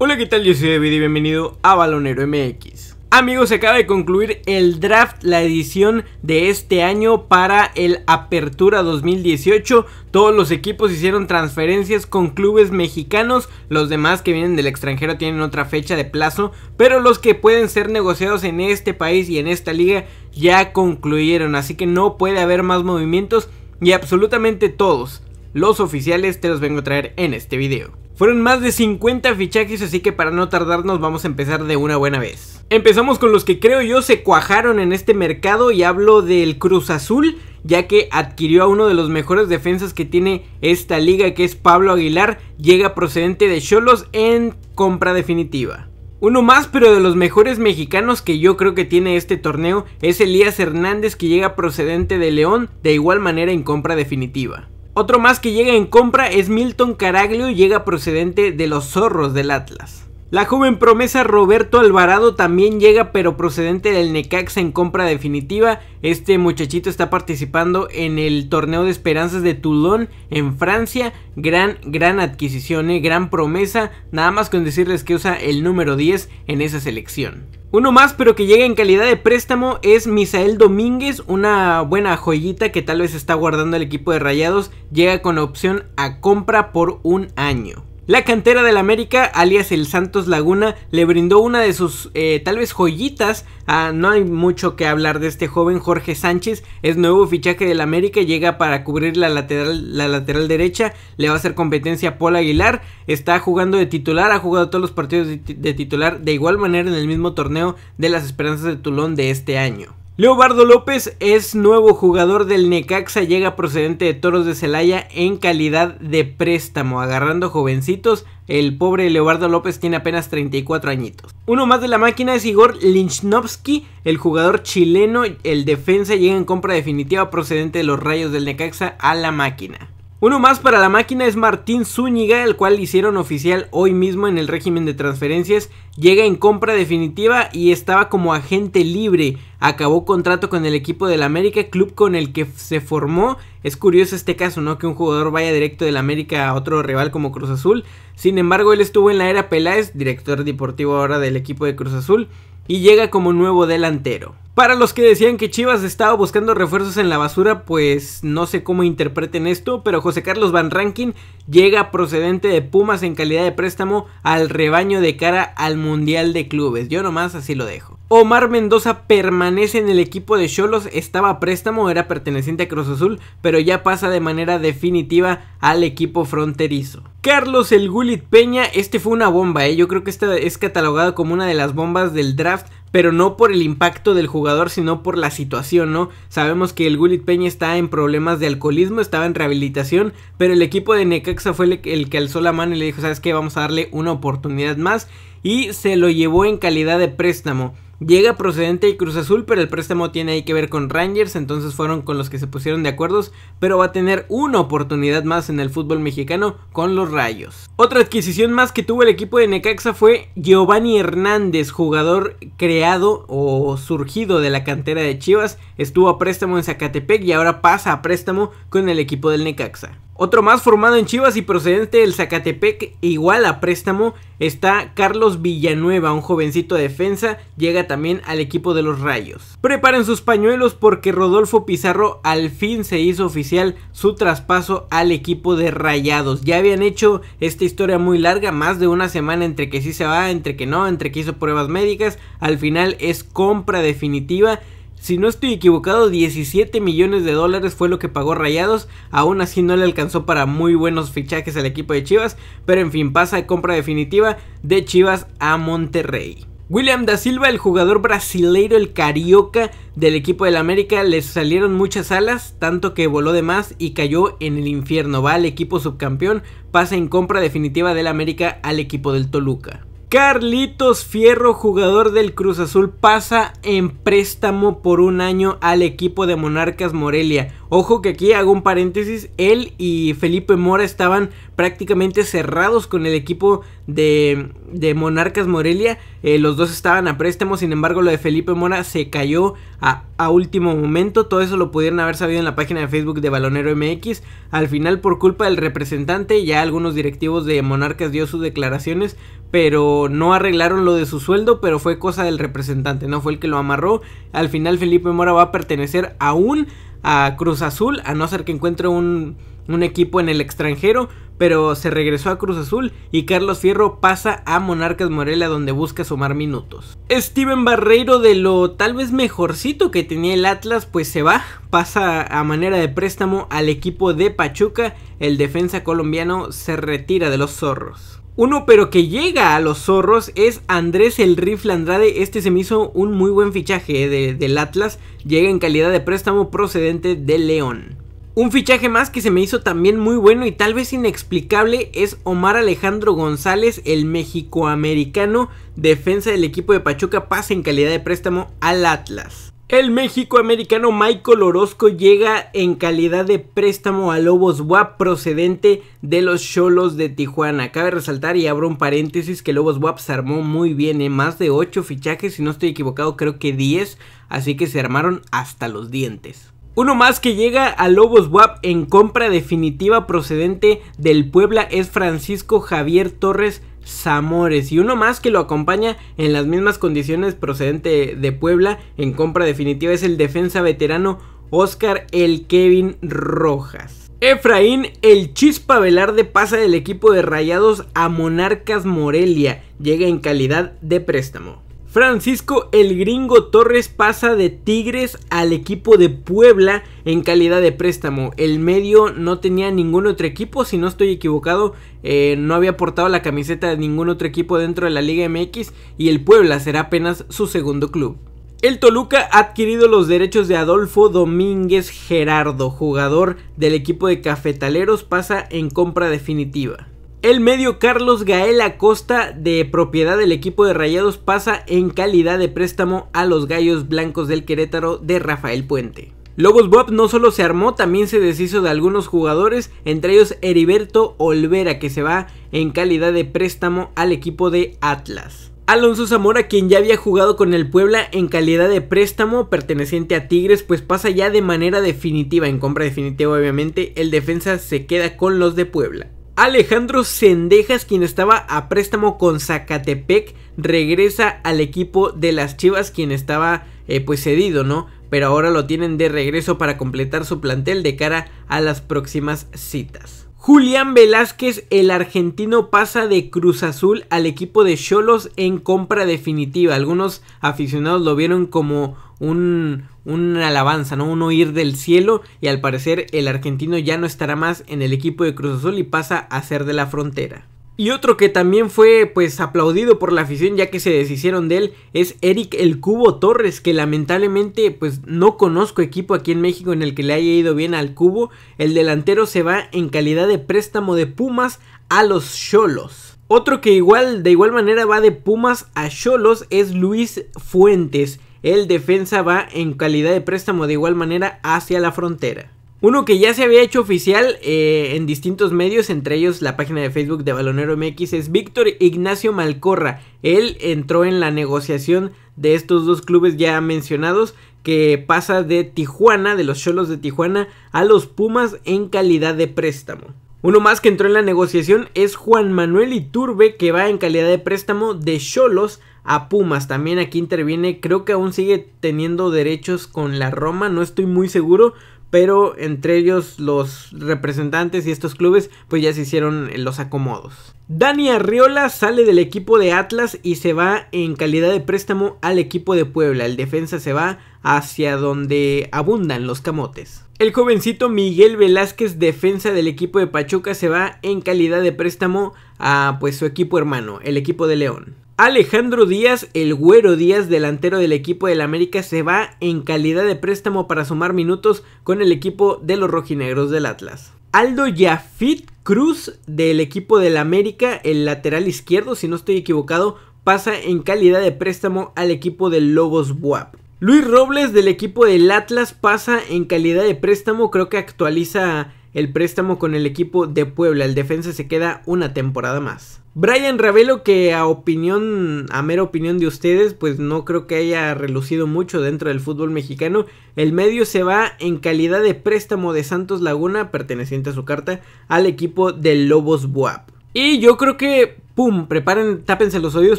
Hola, ¿qué tal? Yo soy David y bienvenido a Balonero MX. Amigos, se acaba de concluir el draft, la edición de este año para el Apertura 2018. Todos los equipos hicieron transferencias con clubes mexicanos. Los demás que vienen del extranjero tienen otra fecha de plazo. Pero los que pueden ser negociados en este país y en esta liga ya concluyeron. Así que no puede haber más movimientos y absolutamente todos los oficiales te los vengo a traer en este video. Fueron más de 50 fichajes, así que para no tardarnos vamos a empezar de una buena vez. Empezamos con los que creo yo se cuajaron en este mercado y hablo del Cruz Azul, ya que adquirió a uno de los mejores defensas que tiene esta liga, que es Pablo Aguilar, llega procedente de Cholos en compra definitiva. Uno más, pero de los mejores mexicanos que yo creo que tiene este torneo es Elías Hernández que llega procedente de León de igual manera en compra definitiva. Otro más que llega en compra es Milton Caraglio, llega procedente de los zorros del Atlas. La joven promesa Roberto Alvarado también llega pero procedente del Necaxa en compra definitiva. Este muchachito está participando en el torneo de esperanzas de Toulon en Francia. Gran, gran adquisición, eh, gran promesa. Nada más con decirles que usa el número 10 en esa selección. Uno más, pero que llega en calidad de préstamo, es Misael Domínguez, una buena joyita que tal vez está guardando el equipo de Rayados. Llega con opción a compra por un año. La cantera del América, alias el Santos Laguna, le brindó una de sus eh, tal vez joyitas. Ah, no hay mucho que hablar de este joven Jorge Sánchez. Es nuevo fichaje del América, llega para cubrir la lateral, la lateral derecha. Le va a hacer competencia a Paul Aguilar. Está jugando de titular, ha jugado todos los partidos de, de titular de igual manera en el mismo torneo de las Esperanzas de Tulón de este año. Leobardo López es nuevo jugador del Necaxa, llega procedente de Toros de Celaya en calidad de préstamo, agarrando jovencitos. El pobre Leobardo López tiene apenas 34 añitos. Uno más de la máquina es Igor Lynchnovsky el jugador chileno, el defensa llega en compra definitiva procedente de los Rayos del Necaxa a la máquina. Uno más para la máquina es Martín Zúñiga, el cual hicieron oficial hoy mismo en el régimen de transferencias. Llega en compra definitiva y estaba como agente libre. Acabó contrato con el equipo del América, club con el que se formó. Es curioso este caso, ¿no? Que un jugador vaya directo del América a otro rival como Cruz Azul. Sin embargo, él estuvo en la era Peláez, director deportivo ahora del equipo de Cruz Azul, y llega como nuevo delantero. Para los que decían que Chivas estaba buscando refuerzos en la basura, pues no sé cómo interpreten esto, pero José Carlos Van Rankin llega procedente de Pumas en calidad de préstamo al rebaño de cara al Mundial de Clubes. Yo nomás así lo dejo. Omar Mendoza permanece en el equipo de Cholos, estaba a préstamo, era perteneciente a Cruz Azul, pero ya pasa de manera definitiva al equipo fronterizo. Carlos El Gulit Peña, este fue una bomba, ¿eh? yo creo que este es catalogado como una de las bombas del draft pero no por el impacto del jugador, sino por la situación, ¿no? Sabemos que el Gulit Peña está en problemas de alcoholismo, estaba en rehabilitación, pero el equipo de Necaxa fue el, el que alzó la mano y le dijo, ¿sabes qué? Vamos a darle una oportunidad más y se lo llevó en calidad de préstamo. Llega procedente de Cruz Azul, pero el préstamo tiene ahí que ver con Rangers, entonces fueron con los que se pusieron de acuerdos, pero va a tener una oportunidad más en el fútbol mexicano con los Rayos. Otra adquisición más que tuvo el equipo de Necaxa fue Giovanni Hernández, jugador creado o surgido de la cantera de Chivas, estuvo a préstamo en Zacatepec y ahora pasa a préstamo con el equipo del Necaxa. Otro más formado en Chivas y procedente del Zacatepec, igual a préstamo, está Carlos Villanueva, un jovencito de defensa, llega también al equipo de los Rayos. Preparen sus pañuelos porque Rodolfo Pizarro al fin se hizo oficial su traspaso al equipo de Rayados. Ya habían hecho esta historia muy larga, más de una semana entre que sí se va, entre que no, entre que hizo pruebas médicas, al final es compra definitiva si no estoy equivocado, 17 millones de dólares fue lo que pagó Rayados. Aún así no le alcanzó para muy buenos fichajes al equipo de Chivas. Pero en fin, pasa de compra definitiva de Chivas a Monterrey. William da Silva, el jugador brasileiro, el carioca del equipo del América, le salieron muchas alas, tanto que voló de más y cayó en el infierno. Va al equipo subcampeón, pasa en compra definitiva del América al equipo del Toluca. Carlitos Fierro, jugador del Cruz Azul, pasa en préstamo por un año al equipo de Monarcas Morelia. Ojo que aquí hago un paréntesis, él y Felipe Mora estaban prácticamente cerrados con el equipo de, Monarcas Morelia, eh, los dos estaban a préstamo, sin embargo lo de Felipe Mora se cayó a, a, último momento, todo eso lo pudieron haber sabido en la página de Facebook de Balonero MX, al final por culpa del representante ya algunos directivos de Monarcas dio sus declaraciones, pero no arreglaron lo de su sueldo, pero fue cosa del representante, no fue el que lo amarró, al final Felipe Mora va a pertenecer a un a Cruz Azul, a no ser que encuentre un, equipo en el extranjero, pero se regresó a Cruz Azul y Carlos Fierro pasa a Monarcas Morelia donde busca sumar minutos. Steven Barreiro de lo tal vez mejorcito que tenía el Atlas pues se va, pasa a manera de préstamo al equipo de Pachuca, el defensa colombiano se retira de los zorros. Uno pero que llega a los zorros es Andrés el Rifle Andrade. Este se me hizo un muy buen fichaje eh, del Atlas. Llega en calidad de préstamo procedente de León. Un fichaje más que se me hizo también muy bueno y tal vez inexplicable es Omar Alejandro González, el mexicoamericano, defensa del equipo de Pachuca, pasa en calidad de préstamo al Atlas. El México-americano Michael Orozco llega en calidad de préstamo a Lobos WAP procedente de los Cholos de Tijuana. Cabe resaltar y abro un paréntesis que Lobos WAP se armó muy bien, en ¿eh? más de 8 fichajes, si no estoy equivocado creo que 10, así que se armaron hasta los dientes. Uno más que llega a Lobos WAP en compra definitiva procedente del Puebla es Francisco Javier Torres Zamores y uno más que lo acompaña en las mismas condiciones procedente de Puebla en compra definitiva es el defensa veterano Oscar el Kevin Rojas. Efraín el Chispa Velarde pasa del equipo de Rayados a Monarcas Morelia, llega en calidad de préstamo. Francisco El Gringo Torres pasa de Tigres al equipo de Puebla en calidad de préstamo. El medio no tenía ningún otro equipo, si no estoy equivocado, eh, no había portado la camiseta de ningún otro equipo dentro de la Liga MX y el Puebla será apenas su segundo club. El Toluca ha adquirido los derechos de Adolfo Domínguez Gerardo, jugador del equipo de Cafetaleros, pasa en compra definitiva. El medio Carlos Gael Acosta, de propiedad del equipo de Rayados, pasa en calidad de préstamo a los Gallos Blancos del Querétaro de Rafael Puente. Lobos Bob no solo se armó, también se deshizo de algunos jugadores, entre ellos Heriberto Olvera, que se va en calidad de préstamo al equipo de Atlas. Alonso Zamora, quien ya había jugado con el Puebla en calidad de préstamo perteneciente a Tigres, pues pasa ya de manera definitiva, en compra definitiva obviamente, el defensa se queda con los de Puebla. Alejandro Sendejas, quien estaba a préstamo con Zacatepec, regresa al equipo de las Chivas, quien estaba eh, pues cedido, ¿no? Pero ahora lo tienen de regreso para completar su plantel de cara a las próximas citas. Julián Velázquez, el argentino, pasa de Cruz Azul al equipo de Cholos en compra definitiva. Algunos aficionados lo vieron como un, una alabanza, ¿no? Un oír del cielo y al parecer el argentino ya no estará más en el equipo de Cruz Azul y pasa a ser de la frontera. Y otro que también fue pues aplaudido por la afición ya que se deshicieron de él es Eric el Cubo Torres que lamentablemente pues no conozco equipo aquí en México en el que le haya ido bien al Cubo. El delantero se va en calidad de préstamo de Pumas a los Cholos. Otro que igual de igual manera va de Pumas a Cholos es Luis Fuentes el defensa va en calidad de préstamo de igual manera hacia la frontera. Uno que ya se había hecho oficial eh, en distintos medios, entre ellos la página de Facebook de Balonero MX, es Víctor Ignacio Malcorra. Él entró en la negociación de estos dos clubes ya mencionados, que pasa de Tijuana, de los Cholos de Tijuana, a los Pumas en calidad de préstamo. Uno más que entró en la negociación es Juan Manuel Iturbe, que va en calidad de préstamo de Cholos a Pumas. También aquí interviene, creo que aún sigue teniendo derechos con la Roma, no estoy muy seguro, pero entre ellos los representantes y estos clubes pues ya se hicieron los acomodos. Dani Arriola sale del equipo de Atlas y se va en calidad de préstamo al equipo de Puebla. El defensa se va hacia donde abundan los camotes. El jovencito Miguel Velázquez, defensa del equipo de Pachuca, se va en calidad de préstamo a pues su equipo hermano, el equipo de León. Alejandro Díaz, el güero Díaz, delantero del equipo del América, se va en calidad de préstamo para sumar minutos con el equipo de los rojinegros del Atlas. Aldo Yafit Cruz del equipo del América, el lateral izquierdo, si no estoy equivocado, pasa en calidad de préstamo al equipo del Lobos Buap. Luis Robles del equipo del Atlas pasa en calidad de préstamo, creo que actualiza el préstamo con el equipo de Puebla, el defensa se queda una temporada más. Brian Ravelo, que a opinión, a mera opinión de ustedes, pues no creo que haya relucido mucho dentro del fútbol mexicano. El medio se va en calidad de préstamo de Santos Laguna, perteneciente a su carta, al equipo de Lobos Buap. Y yo creo que, pum, preparen, tápense los oídos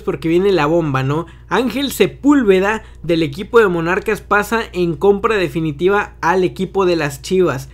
porque viene la bomba, ¿no? Ángel Sepúlveda del equipo de Monarcas pasa en compra definitiva al equipo de las Chivas.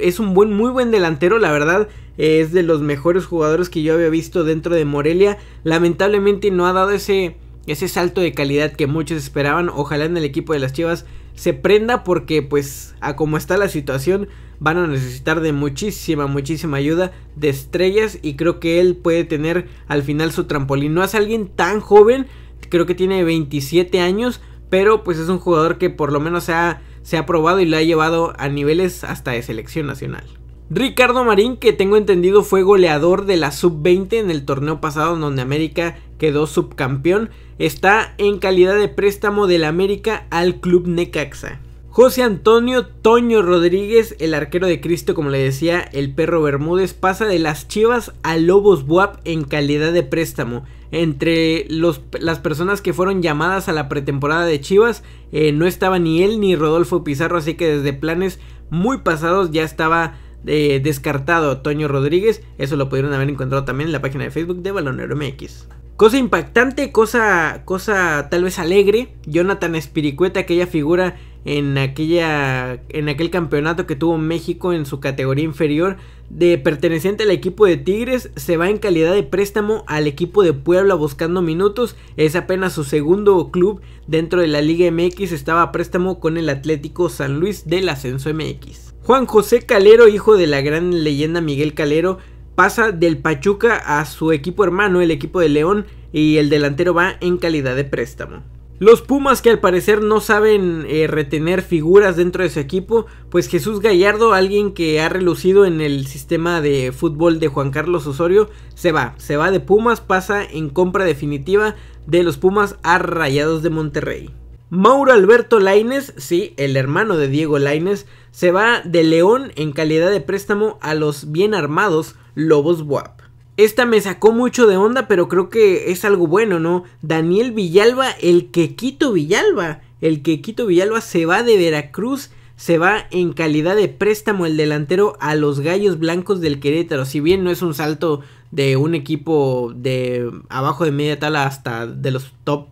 es un buen, muy buen delantero, la verdad es de los mejores jugadores que yo había visto dentro de Morelia. Lamentablemente no ha dado ese, ese salto de calidad que muchos esperaban. Ojalá en el equipo de las Chivas se prenda porque pues a como está la situación van a necesitar de muchísima, muchísima ayuda de estrellas y creo que él puede tener al final su trampolín. No es alguien tan joven, creo que tiene 27 años, pero pues es un jugador que por lo menos se ha, se ha probado y lo ha llevado a niveles hasta de selección nacional. Ricardo Marín, que tengo entendido fue goleador de la sub-20 en el torneo pasado donde América quedó subcampeón, está en calidad de préstamo del América al club Necaxa. José Antonio Toño Rodríguez, el arquero de Cristo, como le decía el perro Bermúdez, pasa de las Chivas a Lobos Buap en calidad de préstamo. Entre los, las personas que fueron llamadas a la pretemporada de Chivas, eh, no estaba ni él ni Rodolfo Pizarro, así que desde planes muy pasados ya estaba de descartado Toño Rodríguez. Eso lo pudieron haber encontrado también en la página de Facebook de Balonero MX. Cosa impactante, cosa, cosa tal vez alegre. Jonathan Espiricueta, aquella figura en aquella en aquel campeonato que tuvo México en su categoría inferior de perteneciente al equipo de Tigres se va en calidad de préstamo al equipo de Puebla buscando minutos es apenas su segundo club dentro de la Liga MX estaba a préstamo con el Atlético San Luis del ascenso MX Juan José Calero hijo de la gran leyenda Miguel Calero pasa del Pachuca a su equipo hermano el equipo de León y el delantero va en calidad de préstamo los Pumas que al parecer no saben eh, retener figuras dentro de su equipo, pues Jesús Gallardo, alguien que ha relucido en el sistema de fútbol de Juan Carlos Osorio, se va, se va de Pumas, pasa en compra definitiva de los Pumas a Rayados de Monterrey. Mauro Alberto Laines, sí, el hermano de Diego Laines, se va de León en calidad de préstamo a los bien armados Lobos Buap. Esta me sacó mucho de onda, pero creo que es algo bueno, ¿no? Daniel Villalba, el quequito Villalba. El quequito Villalba se va de Veracruz se va en calidad de préstamo el delantero a los Gallos Blancos del Querétaro. Si bien no es un salto de un equipo de abajo de media tala hasta de los top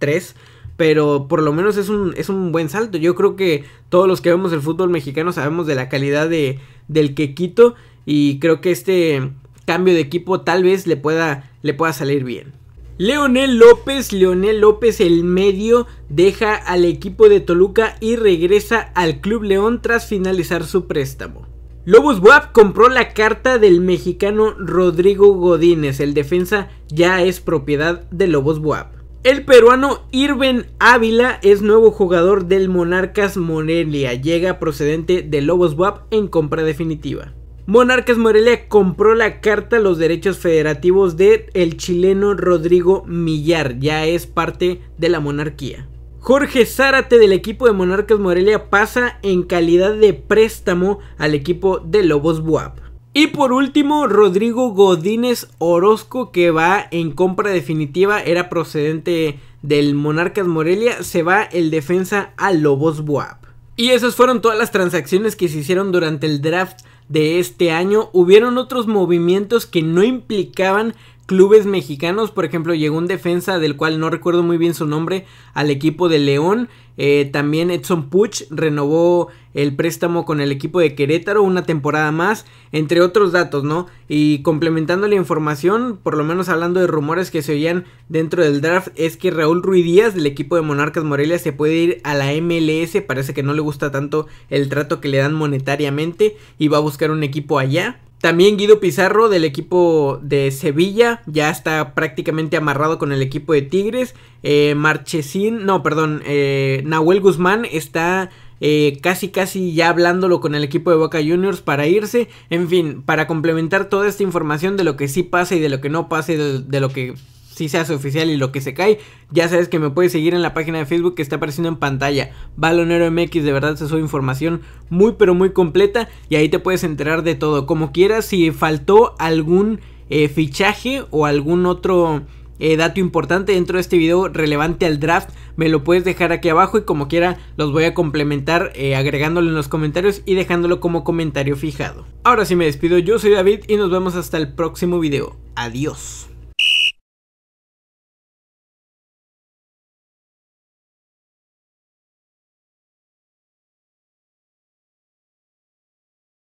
3, pero por lo menos es un, es un buen salto. Yo creo que todos los que vemos el fútbol mexicano sabemos de la calidad de, del Quequito y creo que este cambio de equipo tal vez le pueda, le pueda salir bien. Leonel López, Leonel López el medio deja al equipo de Toluca y regresa al Club León tras finalizar su préstamo. Lobos Buap compró la carta del mexicano Rodrigo Godínez, el defensa ya es propiedad de Lobos Buap. El peruano Irven Ávila es nuevo jugador del Monarcas Morelia, llega procedente de Lobos Buap en compra definitiva. Monarcas Morelia compró la carta los derechos federativos de el chileno Rodrigo Millar, ya es parte de la monarquía. Jorge Zárate del equipo de Monarcas Morelia pasa en calidad de préstamo al equipo de Lobos Buap. Y por último, Rodrigo Godínez Orozco, que va en compra definitiva, era procedente del Monarcas Morelia, se va el defensa a Lobos Buap. Y esas fueron todas las transacciones que se hicieron durante el draft de este año, hubieron otros movimientos que no implicaban clubes mexicanos. Por ejemplo, llegó un defensa del cual no recuerdo muy bien su nombre al equipo de León. Eh, también Edson Puch renovó el préstamo con el equipo de Querétaro una temporada más, entre otros datos, ¿no? Y complementando la información, por lo menos hablando de rumores que se oían dentro del draft, es que Raúl Ruiz Díaz del equipo de Monarcas Morelia se puede ir a la MLS, parece que no le gusta tanto el trato que le dan monetariamente y va a buscar un equipo allá. También Guido Pizarro del equipo de Sevilla ya está prácticamente amarrado con el equipo de Tigres. Eh, Marchesín, no, perdón, eh, Nahuel Guzmán está eh, casi casi ya hablándolo con el equipo de Boca Juniors para irse. En fin, para complementar toda esta información de lo que sí pasa y de lo que no pasa y de, de lo que si se hace oficial y lo que se cae, ya sabes que me puedes seguir en la página de Facebook que está apareciendo en pantalla. Balonero MX, de verdad se su información muy pero muy completa y ahí te puedes enterar de todo. Como quieras, si faltó algún eh, fichaje o algún otro... Eh, dato importante dentro de este video relevante al draft, me lo puedes dejar aquí abajo y como quiera los voy a complementar eh, agregándolo en los comentarios y dejándolo como comentario fijado. Ahora sí me despido, yo soy David y nos vemos hasta el próximo video. Adiós.